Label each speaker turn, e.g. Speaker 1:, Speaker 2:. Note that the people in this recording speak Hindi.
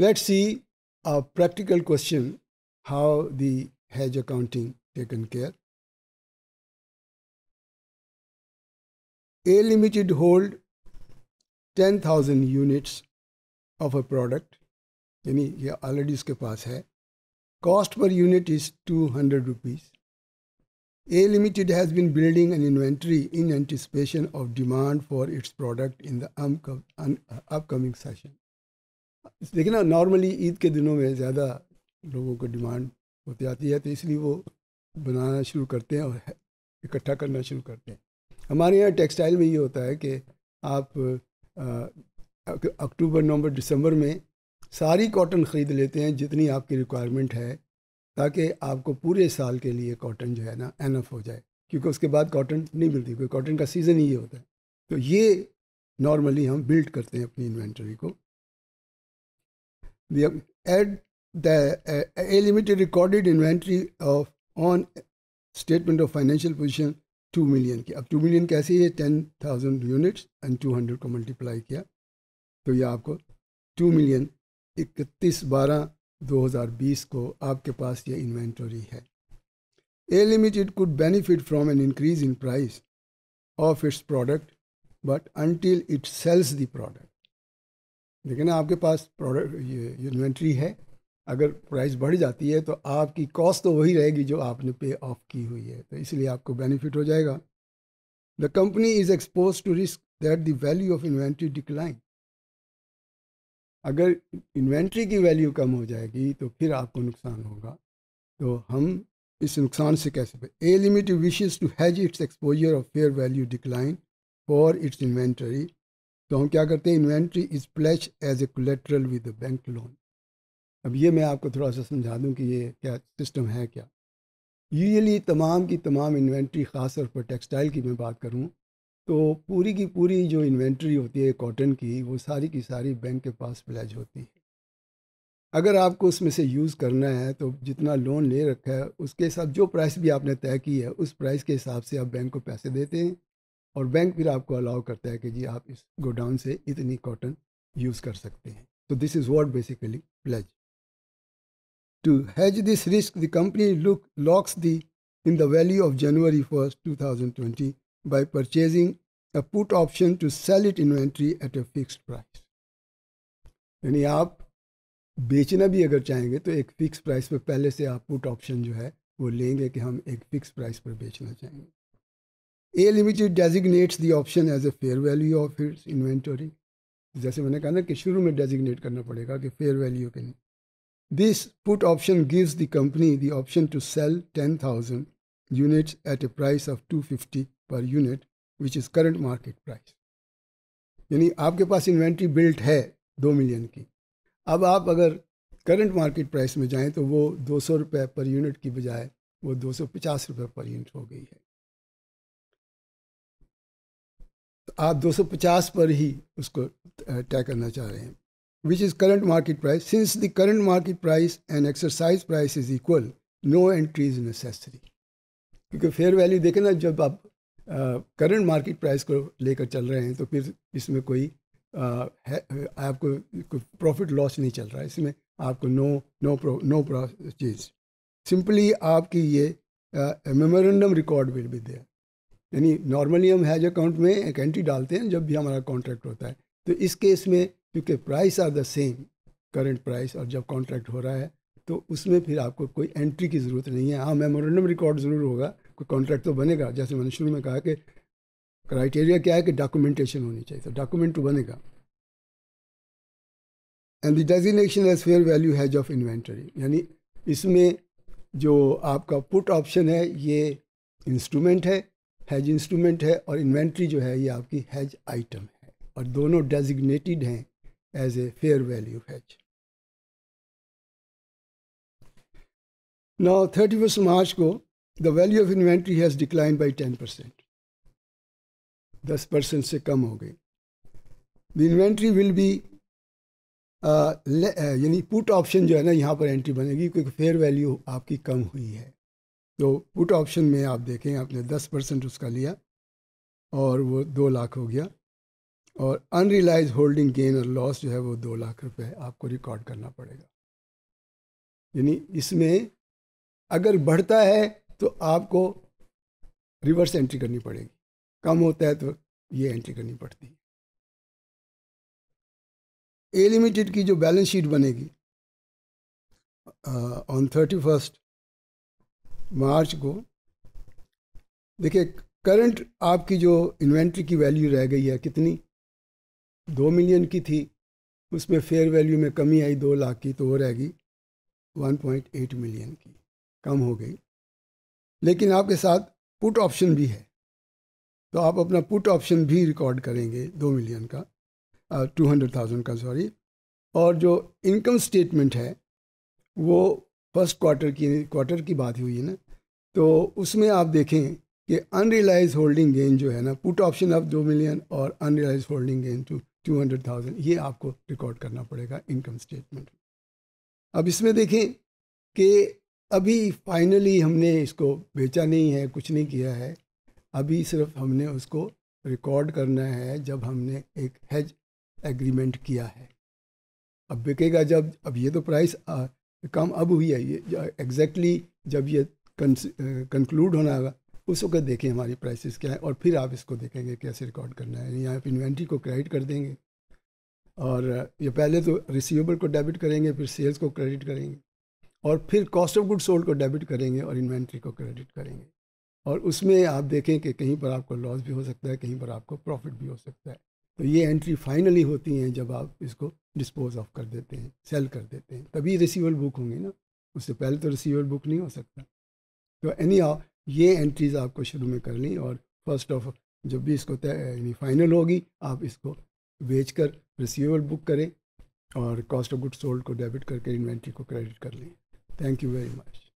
Speaker 1: Let's see a practical question how the hedge accounting taken care. A limited hold 10,000 units of a product यानी ये ऑलरेडी उसके पास है Cost per unit is two hundred rupees. A Limited has been building an inventory in anticipation of demand for its product in the upcoming session. देखिए ना नॉर्मली ईद के दिनों में ज़्यादा लोगों को डिमांड होती आती है तो इसलिए वो बनाना शुरू करते हैं और इकट्ठा करना शुरू करते हैं हमारे यहाँ टेक्सटाइल में ये होता है कि आप अक्टूबर नवंबर दिसंबर में सारी कॉटन ख़रीद लेते हैं जितनी आपकी रिक्वायरमेंट है ताकि आपको पूरे साल के लिए कॉटन जो है ना एनफ हो जाए क्योंकि उसके बाद कॉटन नहीं मिलती क्योंकि कॉटन का सीज़न ही ये होता है तो ये नॉर्मली हम बिल्ड करते हैं अपनी इन्वेंट्री को we have add the uh, limited recorded inventory of on statement of financial position 2 million ki ab 2 million kaise hai 10000 units and 200 ko multiply kiya to ye aapko 2 million 31/12/2020 ko aapke paas inventory hai a limited could benefit from an increase in price of its product but until it sells the product देखिए ना आपके पास प्रोडक्ट ये इन्वेंट्री है अगर प्राइस बढ़ जाती है तो आपकी कॉस्ट तो वही रहेगी जो आपने पे ऑफ की हुई है तो इसलिए आपको बेनिफिट हो जाएगा the company is exposed to risk that the value of inventory decline अगर इन्वेंट्री की वैल्यू कम हो जाएगी तो फिर आपको नुकसान होगा तो हम इस नुकसान से कैसे A limited wishes to hedge its exposure of fair value decline for its inventory तो हम क्या करते हैं inventory is pledged as a collateral with bank loan अब ये मैं आपको थोड़ा सा समझा दूं कि ये क्या सिस्टम है क्या यूजली तमाम की तमाम इन्वेंट्री ख़ास तौर पर टेक्सटाइल की मैं बात करूं तो पूरी की पूरी जो इन्वेंट्री होती है कॉटन की वो सारी की सारी बैंक के पास प्लेज होती है अगर आपको उसमें से यूज़ करना है तो जितना लोन ले रखा है उसके साथ जो प्राइस भी आपने तय की है उस प्राइस के हिसाब से आप बैंक को पैसे देते हैं और बैंक फिर आपको अलाउ करता है कि जी आप इस गोडाउन से इतनी कॉटन यूज़ कर सकते हैं तो this is what basically pledge to hedge this risk the company look locks the in the value of January 1st, 2020 by purchasing a put option to sell its inventory at a fixed price. यानी आप बेचना भी अगर चाहेंगे तो एक फिक्स प्राइस पर पहले से आप पुट ऑप्शन जो है वो लेंगे कि हम एक फिक्स प्राइस पर बेचना चाहेंगे A limited designates the option as a fair value of its inventory जैसे मैंने कहा ना कि शुरू में डेजिग्नेट करना पड़ेगा कि फेयर वैल्यू के this put option gives the company the option to sell ten thousand at a price of two fifty per unit which is current market price यानी आपके पास इन्वेंट्री बिल्ट है दो मिलियन की अब आप अगर करंट मार्केट प्राइस में जाएं तो वो दो सौ रुपये पर यूनिट की बजाय वो दो सौ पचास रुपये पर यूनिट हो गई है आप 250 पर ही उसको तय करना चाह रहे हैं which is current market price since the current market price and exercise price is equal no entry is necessary क्योंकि फेयर वैल्यू देखें ना जब आप करंट मार्केट प्राइस को लेकर चल रहे हैं तो फिर इसमें कोई uh, है, आपको प्रॉफिट लॉस नहीं चल रहा है इसमें आपको नो नो प्रो, नो चीज सिंपली आपकी ये मेमोरेंडम रिकॉर्ड विल भी देयर यानी नॉर्मली हम हैज अकाउंट में एक एंट्री डालते हैं जब भी हमारा कॉन्ट्रैक्ट होता है तो इस केस में क्योंकि price are the same current price और जब कॉन्ट्रैक्ट हो रहा है तो उसमें फिर आपको कोई एंट्री की ज़रूरत नहीं है हाँ मेमोरेंडम रिकॉर्ड ज़रूर होगा कोई कॉन्ट्रैक्ट तो बनेगा जैसे मैंने शुरू में कहा कि क्राइटेरिया क्या है कि डॉक्यूमेंटेशन होनी चाहिए तो डॉक्यूमेंट तो बनेगा and the designation as fair value hedge of inventory यानी इसमें जो आपका पुट ऑप्शन है ये इंस्ट्रूमेंट है हैज इंस्ट्रूमेंट है और इन्वेंट्री जो है ये आपकी हैज आइटम है और दोनों डेजिग्नेटेड हैं as a fair value hedge now thirty first March को the value of inventory has decline by ten percent दस परसेंट से कम हो गई द इन्वेंट्री विल बी यानी पुट ऑप्शन जो है ना यहाँ पर एंट्री बनेगी क्योंकि फेयर वैल्यू आपकी कम हुई है तो पुट ऑप्शन में आप देखें आपने दस परसेंट उसका लिया और वो दो लाख हो गया और अनरियलाइज होल्डिंग गेन और लॉस जो है वो दो लाख रुपए आपको रिकॉर्ड करना पड़ेगा यानी इसमें अगर बढ़ता है तो आपको रिवर्स एंट्री करनी पड़ेगी कम होता है तो ये एंट्री करनी पड़ती है ए लिमिटेड की जो बैलेंस शीट बनेगी ऑन थर्टी फर्स्ट मार्च को देखिए करंट आपकी जो इन्वेंट्री की वैल्यू रह गई है कितनी दो मिलियन की थी उसमें फेयर वैल्यू में कमी आई दो लाख की तो वो रह गई वन पॉइंट एट मिलियन की कम हो गई लेकिन आपके साथ पुट ऑप्शन भी है तो आप अपना पुट ऑप्शन भी रिकॉर्ड करेंगे दो मिलियन का टू हंड्रेड थाउजेंड का सॉरी और जो इनकम स्टेटमेंट है वो फर्स्ट क्वार्टर की क्वार्टर की बात हुई है ना तो उसमें आप देखें कि अनरियलाइज होल्डिंग गेन जो है ना पुट ऑप्शन ऑफ दो मिलियन और unrealised holding gain two two hundred thousand ये आपको रिकॉर्ड करना पड़ेगा इनकम स्टेटमेंट अब इसमें देखें कि अभी फाइनली हमने इसको बेचा नहीं है कुछ नहीं किया है अभी सिर्फ हमने उसको रिकॉर्ड करना है जब हमने एक हेज एग्रीमेंट किया है अब बिकेगा जब अब ये तो प्राइस काम अब हुई है ये एग्जैक्टली जब ये कंक्लूड होना होगा उस वक्त देखें हमारी प्राइसेस क्या है और फिर आप इसको देखेंगे कैसे रिकॉर्ड करना है यहाँ आप इन्वेंट्री को क्रेडिट कर देंगे और ये पहले तो रिसीवेबल को डेबिट करेंगे फिर सेल्स को क्रेडिट करेंगे और फिर कॉस्ट ऑफ गुड सोल्ड को डेबिट करेंगे और इन्वेंट्री को क्रेडिट करेंगे और उसमें आप देखें कि कहीं पर आपको लॉस भी हो सकता है कहीं पर आपको प्रॉफिट भी हो सकता है तो ये एंट्री फाइनली होती हैं जब आप इसको डिस्पोज ऑफ कर देते हैं सेल कर देते हैं तभी रिसीवर बुक होंगी ना उससे पहले तो रिसीवर बुक नहीं हो सकता तो एनी ये एंट्रीज आपको शुरू में कर ली और फर्स्ट ऑफ जब भी इसको यानी फाइनल होगी आप इसको बेच कर रिसीवर बुक करें और कॉस्ट ऑफ गुड सोल्ड को डेबिट करके इन्वेंट्री को क्रेडिट कर लें थैंक यू वेरी मच